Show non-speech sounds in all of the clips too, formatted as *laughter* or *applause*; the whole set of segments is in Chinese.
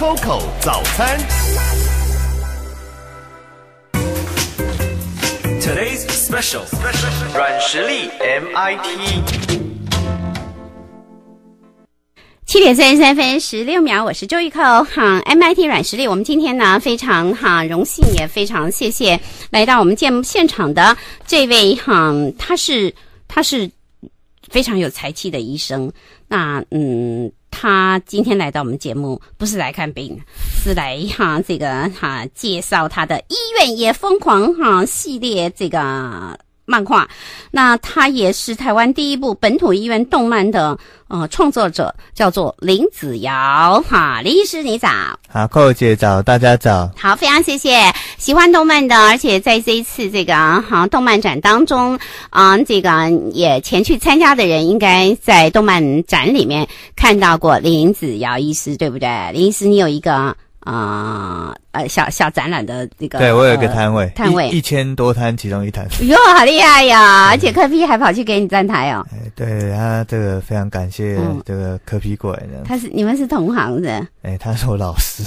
c o c o 早餐，Today's special，软实力 MIT，七点三十三分十六秒，我是周玉蔻，哈 MIT 软实力，我们今天呢非常哈荣幸，也非常谢谢来到我们节目现场的这位哈，他是他是非常有才气的医生，那嗯。他今天来到我们节目，不是来看病，是来哈这个哈介绍他的医院也疯狂哈系列这个。漫画，那他也是台湾第一部本土医院动漫的呃创作者，叫做林子瑶。哈，林医师，你早，好，寇姐找大家早，好，非常谢谢喜欢动漫的，而且在这一次这个好动漫展当中，啊，这个也前去参加的人，应该在动漫展里面看到过林子瑶医师，对不对？林医师，你有一个。啊，呃，小小展览的那个，对我有一个摊位，摊位一千多摊，其中一摊。哟，好厉害呀！而且柯皮还跑去给你站台哦。哎，对他这个非常感谢，这个柯皮过来的。他是你们是同行的。哎，他是我老师，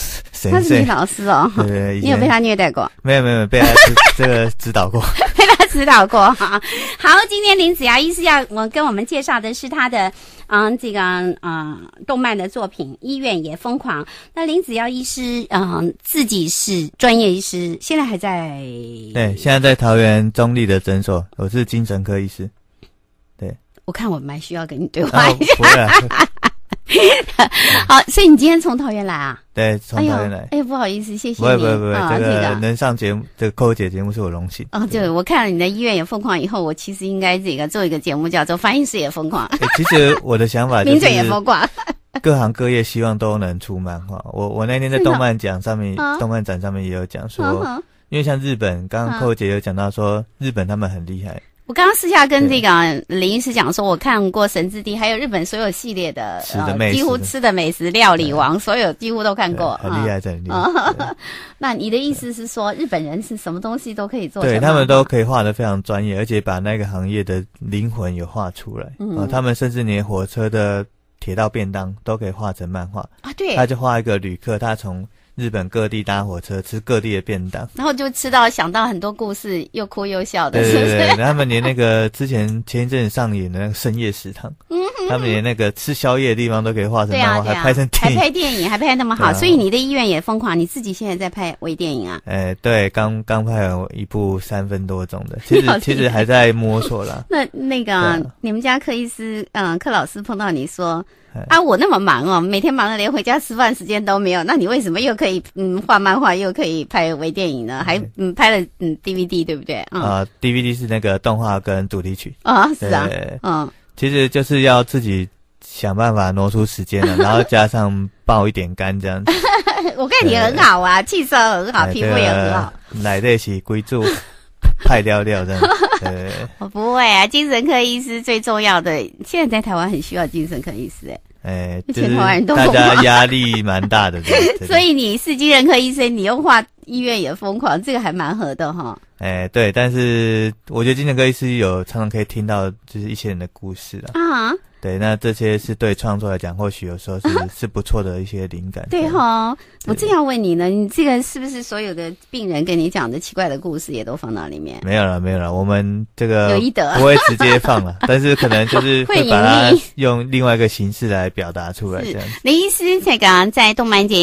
他是你老师哦。对你有被他虐待过？没有没有没有被他 *laughs* 这个指导过。*laughs* 指导过哈，好，今天林子瑶医师要我跟我们介绍的是他的，嗯，这个嗯，动漫的作品《医院也疯狂》。那林子瑶医师，嗯，自己是专业医师，现在还在。对，现在在桃园中立的诊所，我是精神科医师。对，我看我们还需要跟你对话一下。*laughs* 好，所以你今天从桃园来啊？对，从桃园来。哎不好意思，谢谢。不不不不，这个能上节目，这个寇姐节目是我荣幸。哦，对，我看了你的《医院也疯狂》以后，我其实应该这个做一个节目叫做《翻译师也疯狂》。其实我的想法 *laughs* 就是，*laughs* 各行各业希望都能出漫画。我我那天在动漫奖上面、动漫展上面也有讲说，因为像日本，刚刚寇姐有讲到说，日本他们很厉害。我刚刚私下跟这个林医师讲说，我看过《神之地》，还有日本所有系列的，几乎吃的美食料理王，所有几乎都看过。很厉害，在里边。那你的意思是说，日本人是什么东西都可以做？对他们都可以画的非常专业，而且把那个行业的灵魂有画出来。嗯，他们甚至连火车的铁道便当都可以画成漫画啊！对，他就画一个旅客，他从。日本各地搭火车，吃各地的便当，然后就吃到想到很多故事，又哭又笑的。是不是？他们连那个之前前一阵上演的那个深夜食堂。*laughs* 他们连那个吃宵夜的地方都可以画成漫画，还拍成电影，还拍电影还拍那么好，所以你的意愿也疯狂。你自己现在在拍微电影啊？哎，对，刚刚拍了一部三分多钟的，*laughs* 其实其实还在摸索了。*laughs* 那那个你们家克伊斯，嗯，克老师碰到你说啊，我那么忙哦，每天忙的连回家吃饭时间都没有。那你为什么又可以嗯画漫画，又可以拍微电影呢？还嗯拍了嗯 DVD 对不对啊？啊，DVD 是那个动画跟主题曲啊，是啊，嗯。其实就是要自己想办法挪出时间了，*laughs* 然后加上爆一点干这样子。*laughs* 我看你很好啊，气色很好，皮肤也很好。奶得起鬼子派掉料这样。我不会啊，精神科医师最重要的，现在在台湾很需要精神科医师哎。哎，大家压力蛮大的。*laughs* 所以你是精神科医生，你又画医院也疯狂，这个还蛮合的哈。哎，对，但是我觉得精神科医师有常常可以听到就是一些人的故事啊。对，那这些是对创作来讲，或许有时候是 *laughs* 是不错的一些灵感。对哈，我正要问你呢，你这个是不是所有的病人跟你讲的奇怪的故事也都放到里面？没有了，没有了，我们这个有一得不会直接放了，但是可能就是 *laughs* 会把它用另外一个形式来表达出来。这样，雷医师这个在动漫界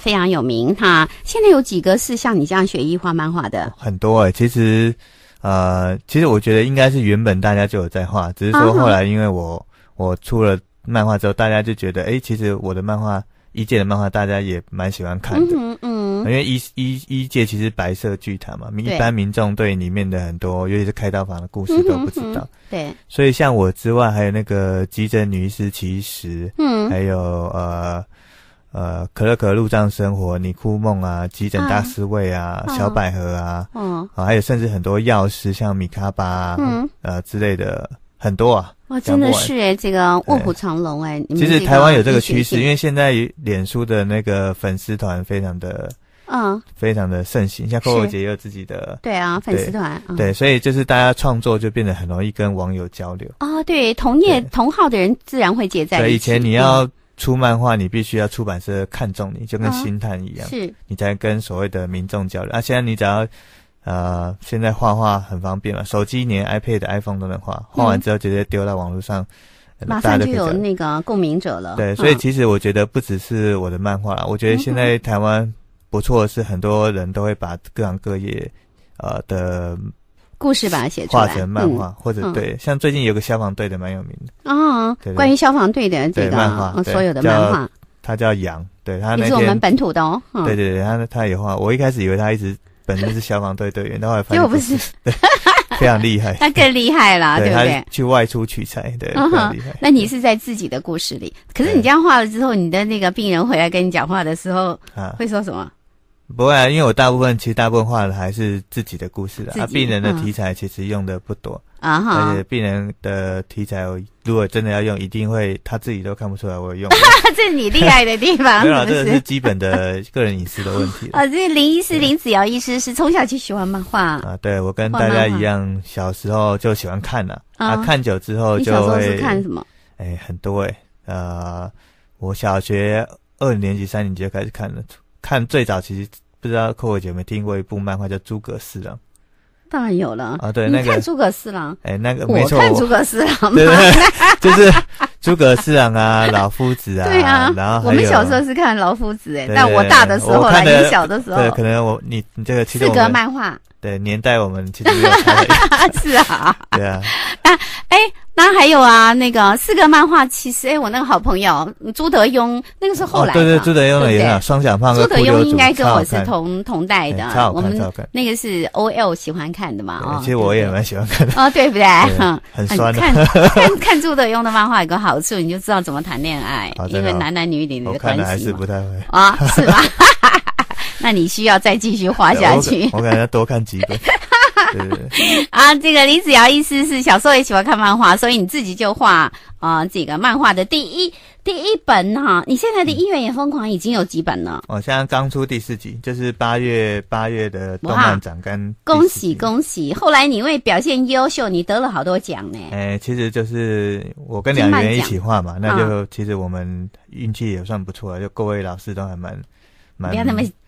非常有名哈。现在有几个是像你这样学艺画漫画的很多哎。其实，呃，其实我觉得应该是原本大家就有在画，只是说后来因为我。我出了漫画之后，大家就觉得，哎，其实我的漫画一届的漫画，大家也蛮喜欢看的，嗯嗯，因为一一一届其实白色巨塔嘛，一般民众对里面的很多，尤其是开刀房的故事都不知道，对，所以像我之外，还有那个急诊女医师其实，嗯，还有呃呃可可的入葬生活、你哭梦啊、急诊大师卫啊、小百合啊，嗯，啊，还有甚至很多药师，像米卡巴，嗯，呃之类的。很多啊！哇，真的是哎，这个卧虎藏龙哎！其实台湾有这个趋势，因为现在脸书的那个粉丝团非常的，嗯，非常的盛行。像扣扣姐也有自己的对啊粉丝团，对，所以就是大家创作就变得很容易跟网友交流啊。对，同业同号的人自然会结在一起。以前你要出漫画，你必须要出版社看中你，就跟星探一样，是，你才跟所谓的民众交流。啊。现在你只要。呃，现在画画很方便了，手机连 iPad、iPhone 都能画，画完之后直接丢到网络上，马上就有那个共鸣者了。对，所以其实我觉得不只是我的漫画了，我觉得现在台湾不错是很多人都会把各行各业呃的故事把它写画成漫画，或者对，像最近有个消防队的蛮有名的啊，关于消防队的这个漫画，所有的漫画，他叫杨，对他那是我们本土的哦，对对对，他他也画，我一开始以为他一直。本身是消防队队员，对外朋又不是，*laughs* 非常厉害，他更厉害啦，对不对？去外出取材，对，很厉害。那你是在自己的故事里，可是你这样画了之后，你的那个病人回来跟你讲话的时候，啊，会说什么？不会啊，因为我大部分其实大部分画的还是自己的故事啊，病人的题材其实用的不多。啊哈！而且病人的题材，如果真的要用，一定会他自己都看不出来我用。*laughs* 这是你厉害的地方，对 *laughs* 啊，这个是基本的个人隐私的问题。啊，*laughs* 这林医师林子尧医师是从小就喜欢漫画啊，对我跟大家一样，小时候就喜欢看了。啊，看久之后就会。看什么？哎，很多哎，呃，我小学二年级、三年级就开始看了，看最早其实不知道寇扣姐没听过一部漫画叫《诸葛四郎》。当然有了啊！对，那个诸葛四郎，哎，那个没错，诸葛四郎，*laughs* 对 *laughs* 就是诸葛四郎啊，老夫子啊，*laughs* 对啊，然后我们小时候是看老夫子，哎，但我大的时候吧，你小的时候，对，可能我你你这个四格漫画，对年代我们，是啊，对啊，啊哎。那还有啊，那个四个漫画，其实哎，我那个好朋友朱德庸，那个是后来。对对，朱德庸的也是双下巴。朱德庸应该跟我是同同代的。超好看，超好看。那个是 OL 喜欢看的嘛啊。其实我也蛮喜欢看的。哦，对不对？*laughs* 很酸的。看看 *laughs* 看朱德庸的漫画有个好处，你就知道怎么谈恋爱，因为男男女女的关系。看的还是不太会啊，是吧？*laughs* 那你需要再继续画下去。我给要多看几本。对对对，啊，这个李子瑶意思是小时候也喜欢看漫画，所以你自己就画啊，这个漫画的第一第一本哈，你现在的《一元也疯狂》已经有几本了？我现在刚出第四集，就是八月八月的动漫展跟恭喜恭喜。后来你为表现优秀，你得了好多奖呢。哎，其实就是我跟两个人一起画嘛，那就其实我们运气也算不错，就各位老师都还蛮蛮。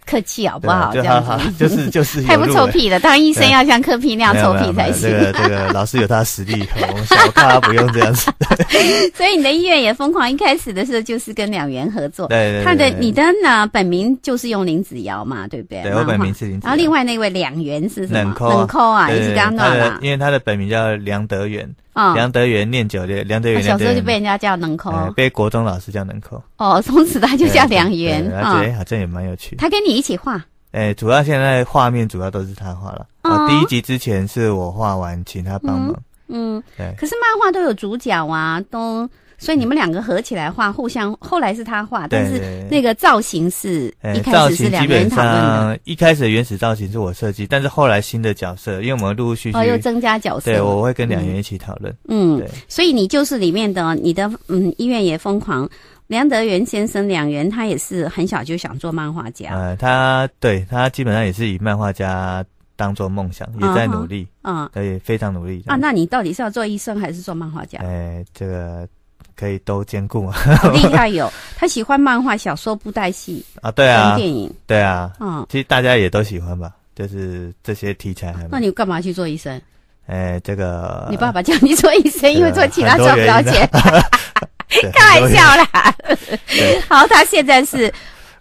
客气好不好？这样好，就是就是太不臭屁了。当医生要像臭屁那样臭屁才行。这个老师有他的实力，*laughs* 我小咖不用这样子。*laughs* 所以你的医院也疯狂。一开始的时候就是跟两元合作。对对他的你的呢？本名就是用林子瑶嘛，对不对？对，我本名是林。然后另外那位两元是什么？冷抠冷啊，也是刚那了。因为他的本名叫梁德元，梁德元念久了，梁德元小时候就被人家叫冷抠，被国中老师叫冷抠。哦，从此他就叫两元。哎，好像也蛮有趣。他跟你。一起画，哎，主要现在画面主要都是他画了。哦，第一集之前是我画完，请他帮忙。嗯，对。可是漫画都有主角啊，都，所以你们两个合起来画，互相。后来是他画，但是那个造型是一开始是两个人讨论的。一开始原始造型是我设计，但是后来新的角色，因为我们陆陆续续哦又增加角色，对，我会跟两人一起讨论。嗯，对。所以你就是里面的你的嗯医院也疯狂。梁德元先生，两元他也是很小就想做漫画家。呃，他对他基本上也是以漫画家当做梦想，也在努力，嗯，对，非常努力。啊，那你到底是要做医生还是做漫画家？呃，这个可以都兼顾。*laughs* *laughs* 厉害哟，他喜欢漫画、小说、布袋戏啊，对啊，电影，对啊，嗯，其实大家也都喜欢吧，就是这些题材。那你干嘛去做医生？哎，这个，你爸爸叫你做医生，因为做其他不了解。*laughs* *laughs* 开玩笑啦！*laughs* 好，他现在是，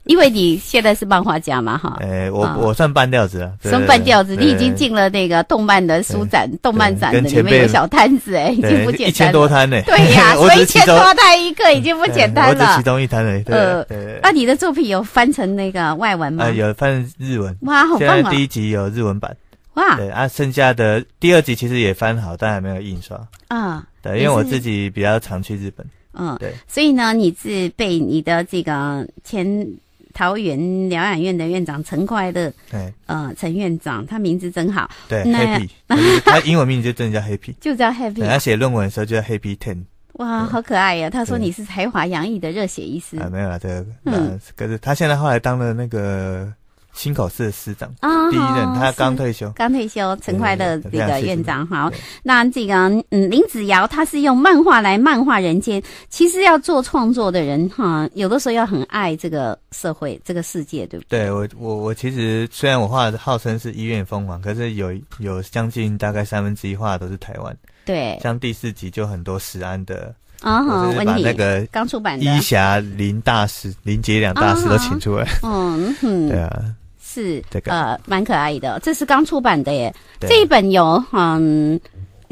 因为你现在是漫画家嘛，哈。哎，我我算半吊子了。算半吊子，你已经进了那个动漫的书展、动漫展的里面有小摊子，哎，已经不简单。一千多摊呢。对呀，*laughs* 一千多摊一个已经不简单了。我只其中一摊嘞。对，那你的作品有翻成那个外文吗？有翻成日文。哇，好棒啊！第一集有日文版。哇。啊，剩下的第二集其实也翻好，但还没有印刷。啊。对，因为我自己比较常去日本。嗯，对，所以呢，你是被你的这个前桃园疗养院的院长陈快乐，的，对，呃，陈院长，他名字真好，对，Happy，*laughs* 他英文名字就真叫 Happy，就叫 Happy，他写论文的时候就叫 Happy Ten，哇，好可爱呀！他说你是才华洋溢的热血医师，啊，没有了，这个，嗯，可是他现在后来当了那个。新口市的长啊，第一任他刚退休，刚退休，陈快乐这个院长好。那这个嗯，林子瑶他是用漫画来漫画人间。其实要做创作的人哈，有的时候要很爱这个社会、这个世界，对不对？对，我我我其实虽然我画的号称是医院疯王，可是有有将近大概三分之一画都是台湾。对，像第四集就很多石安的啊，哈，问题那个刚出版的伊霞林大师、林杰两大师都请出来。嗯，对啊。是这呃，蛮可爱的，这是刚出版的耶。这一本有很，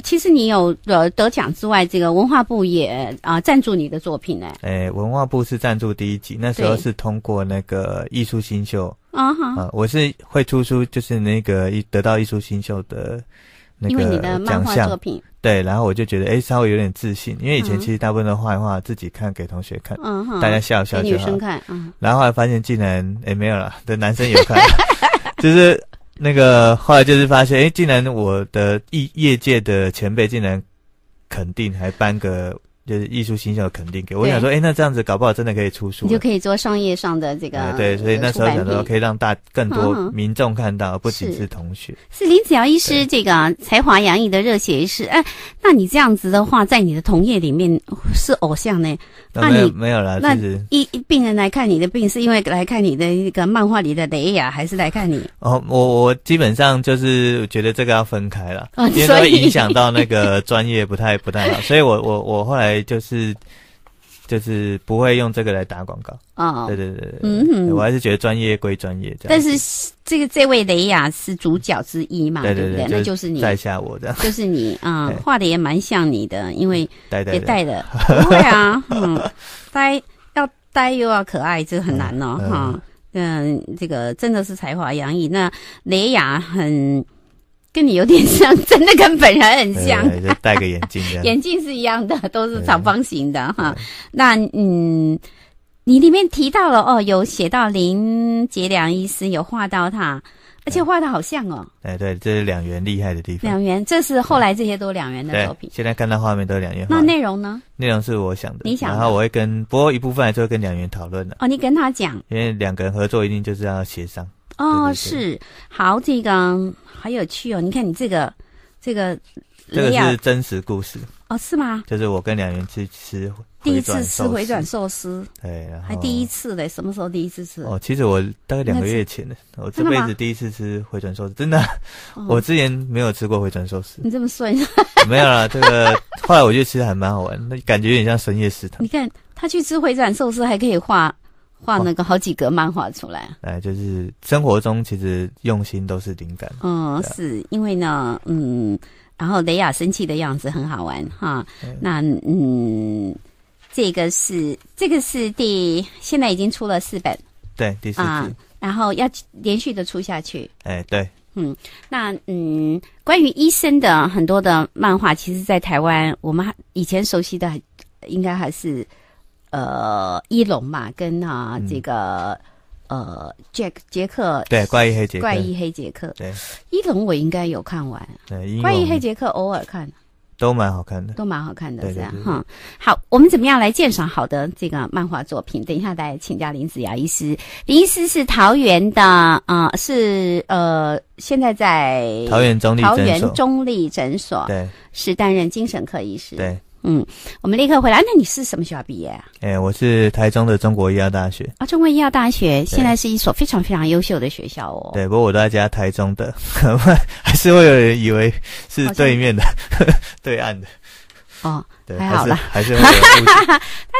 其实你有呃得奖之外，这个文化部也啊赞助你的作品呢。哎，文化部是赞助第一集，那时候是通过那个艺术新秀啊，我是会出书，就是那个一得到艺术新秀的。那个你的作品，对，然后我就觉得，哎，稍微有点自信，因为以前其实大部分的画画自己看，给同学看，嗯哼，大家笑笑，就女生看，然后后来发现竟然，哎，没有了，的男生有看，*laughs* 就是那个后来就是发现，哎，竟然我的业业界的前辈竟然肯定还颁个。就是艺术形象肯定给我想说，哎，那这样子搞不好真的可以出书，你就可以做商业上的这个对，所以那时候想说可以让大更多民众看到，不仅是同学。是林子尧医师这个才华洋溢的热血医师，哎，那你这样子的话，在你的同业里面是偶像呢？那你没有了？那一病人来看你的病，是因为来看你的一个漫画里的雷亚，还是来看你？哦，我我基本上就是觉得这个要分开了，因为会影响到那个 *laughs* 专业不太不太好，所以我我我后来。就是，就是不会用这个来打广告啊！对对对，嗯，我还是觉得专业归专业。但是这个这位雷亚是主角之一嘛，对不对？那就是你带下我的，就是 *laughs* 你啊，画的也蛮像你的，因为带带的 *laughs* 不会啊，嗯，呆要呆又要可爱，这很难哦，哈，嗯，这个真的是才华洋溢。那雷亚很。跟你有点像，真的跟本人很像。戴个眼镜。*laughs* 眼镜是一样的，都是长方形的哈。那嗯，你里面提到了哦，有写到林杰良医师，有画到他，而且画的好像哦。哎对，这是两元厉害的地方。两元，这是后来这些都两元的作品。现在看到画面都两元。那内容呢？内容是我想的，然后我会跟不过一部分还是会跟两元讨论的。哦，你跟他讲。因为两个人合作一定就是要协商。哦，是好，这个好有趣哦！你看你这个，这个，这个是真实故事哦，是吗？就是我跟梁元去吃第一次吃回转寿司，对，还第一次嘞，什么时候第一次吃？哦，其实我大概两个月前的，我这辈子第一次吃回转寿司，真的，我之前没有吃过回转寿司。你这么算？没有啦，*laughs* 这个后来我就吃还蛮好玩，那感觉有点像深夜食堂。你看他去吃回转寿司还可以画。画那个好几个漫画出来，哎，就是生活中其实用心都是灵感。嗯，是因为呢，嗯，然后雷亚生气的样子很好玩哈。那嗯，这个是这个是第，现在已经出了四本，对，第四本，然后要连续的出下去。哎，对，嗯，那嗯，关于医生的很多的漫画，其实在台湾我们以前熟悉的，应该还是。呃，一龙嘛，跟啊这个呃杰杰克，对，怪异黑杰克，怪异黑杰克，对，一龙我应该有看完，对，怪异黑杰克偶尔看，都蛮好看的，都蛮好看的，这样哈。好，我们怎么样来鉴赏好的这个漫画作品？等一下再请教林子尧医师，林医师是桃园的，啊，是呃，现在在桃园中桃园中立诊所，对，是担任精神科医师，对。嗯，我们立刻回来。那你是什么学校毕业啊？哎，我是台中的中国医药大学。啊，中国医药大学现在是一所非常非常优秀的学校哦。对，不过我都在家台中的，*laughs* 还是会有人以为是对面的，*laughs* 对岸的。哦，还好了，还是，*laughs* 他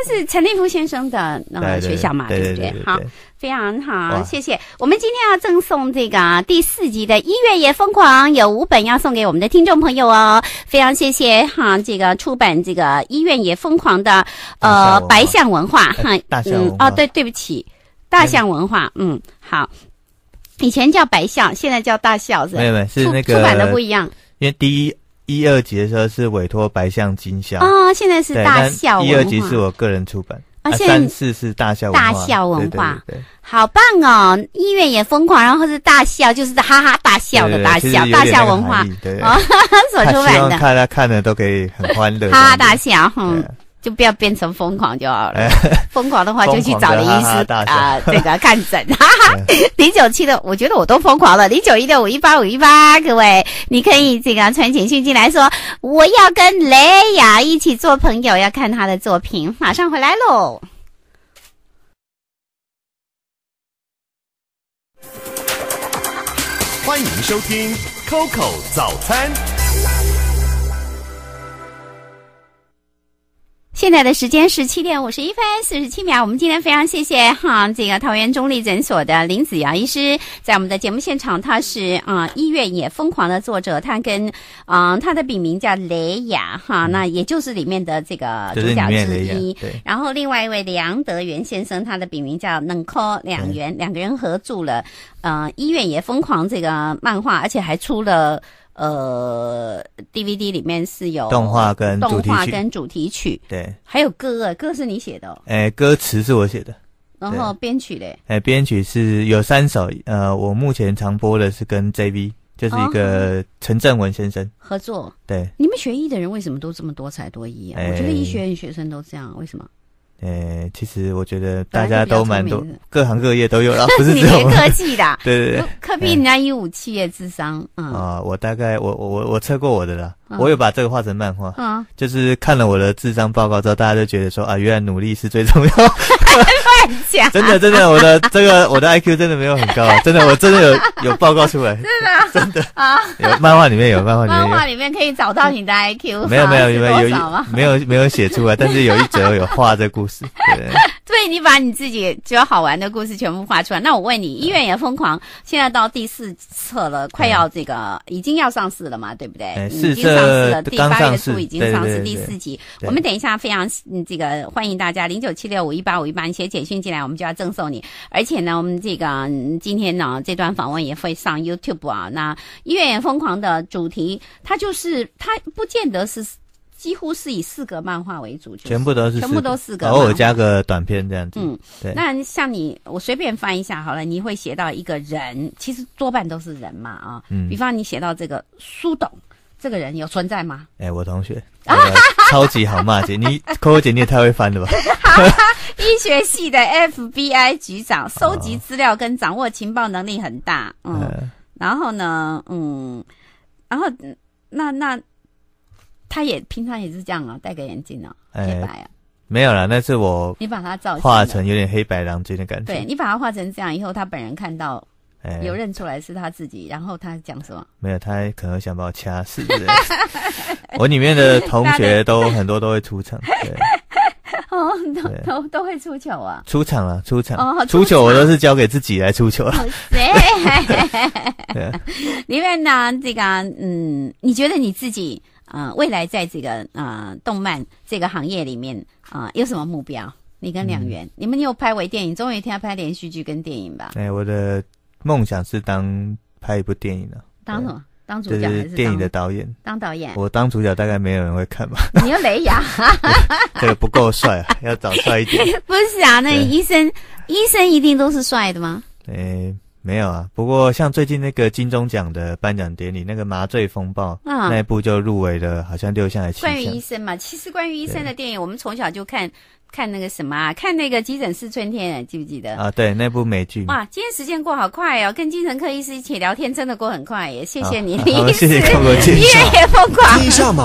是陈立夫先生的那个学校嘛，对不对？好，非常好，谢谢。我们今天要赠送这个第四集的《医院也疯狂》，有五本要送给我们的听众朋友哦，非常谢谢哈。这个出版这个《医院也疯狂》的，呃，白象文化哈，嗯，哦，对，对不起，大象文化，嗯，好。以前叫白象，现在叫大象，是吧？没有，没有，是那个出版的不一样，因为第一。一二级的时候是委托白象经销哦，现在是大笑文化。一二级是我个人出版，三四是大笑文化，大笑文化，好棒哦！医院也疯狂，然后是大笑，就是哈哈大笑的“大笑”大笑文化哦，*laughs* 所出版的。看的看的都可以很欢乐，哈哈大笑，嗯。就不要变成疯狂就好了。疯狂的话，就去找医师啊，那个看诊。零九七的，我觉得我都疯狂了。零九一六五一八五一八，各位，你可以这个传简讯进来说，我要跟雷雅一起做朋友，要看他的作品。马上回来喽！欢迎收听 Coco 早餐。现在的时间是七点五十一分四十七秒。我们今天非常谢谢哈，这个桃园中立诊所的林子瑶医师在我们的节目现场。他是啊，医院也疯狂的作者，他跟啊，他的笔名叫雷雅哈，那也就是里面的这个主角之一。然后另外一位梁德元先生，他的笔名叫冷科两元，两个人合著了嗯，《医院也疯狂》这个漫画，而且还出了。呃，DVD 里面是有动画跟题曲，跟主题曲，对，还有歌，歌是你写的哦。哎，歌词是我写的，然后编曲嘞，哎，编曲是有三首。呃，我目前常播的是跟 J v 就是一个陈振文先生合作。对，你们学医的人为什么都这么多才多艺啊？我觉得医学院学生都这样，为什么？诶，其实我觉得大家都蛮多，各行各业都有 *laughs* 是你是科技的，*laughs* 对对对，可比人家一五企业智商啊！我大概我我我测过我的了。我有把这个画成漫画，就是看了我的智商报告之后，大家都觉得说啊，原来努力是最重要。*laughs* 真的真的，我的这个我的 IQ 真的没有很高，*laughs* 真的我真的有有报告出来，真 *laughs* 的真的啊，有漫画里面有漫画里面漫画里面可以找到你的 IQ，没有没有没有有，没有没有写出来，但是有一则有画这故事。对，你把你自己觉得好玩的故事全部画出来。那我问你，医院也疯狂，现在到第四册了，快要这个已经要上市了嘛，对不对？是这。上市了，第八月初已经上市第四集。我们等一下，非常这个欢迎大家零九七六五一八五一八你写简讯进来，我们就要赠送你。而且呢，我们这个今天呢，这段访问也会上 YouTube 啊。那《月月疯狂》的主题，它就是它不见得是几乎是以四个漫画为主，全部都是全部都四个，偶尔加个短片这样子。嗯，那像你，我随便翻一下好了，你会写到一个人，其实多半都是人嘛啊。嗯。比方你写到这个苏董。这个人有存在吗？哎，我同学，超级好骂姐，你 Coco *laughs* 姐你也太会翻了吧！*laughs* 医学系的 FBI 局长，收集资料跟掌握情报能力很大，嗯，然后呢，嗯，然后那那他也平常也是这样哦，戴个眼镜哦，黑白啊，没有了，那是我，你把他照画成有点黑白狼嘴的感觉，对你把他画成这样以后，他本人看到。有认出来是他自己，然后他讲什么？没有，他可能想把我掐死。*laughs* 我里面的同学都很多都会出场。*laughs* 哦，都都都会出球啊？出场了，出场。哦，出球我都是交给自己来出球。*laughs* 对，另外呢，这个嗯，你觉得你自己啊，未来在这个啊动漫这个行业里面啊，有什么目标？你跟两元，你们有拍微电影，终于要拍连续剧跟电影吧？哎，我的。梦想是当拍一部电影呢，当什么？当主角就是？电影的导演。当导演。我当主角大概没有人会看吧。你要雷牙？*laughs* 个不够帅啊，要找帅一点。*laughs* 不是啊，那医生，医生一定都是帅的吗？诶，没有啊。不过像最近那个金钟奖的颁奖典礼，那个《麻醉风暴》那一部就入围了，好像六下来。关于医生嘛，其实关于医生的电影，我们从小就看。看那个什么啊？看那个急诊室春天，记不记得啊？对，那部美剧。哇，今天时间过好快哦，跟精神科医师一起聊天真的过很快，耶！谢谢你，谢谢康哥介绍。一疯狂，下嘛。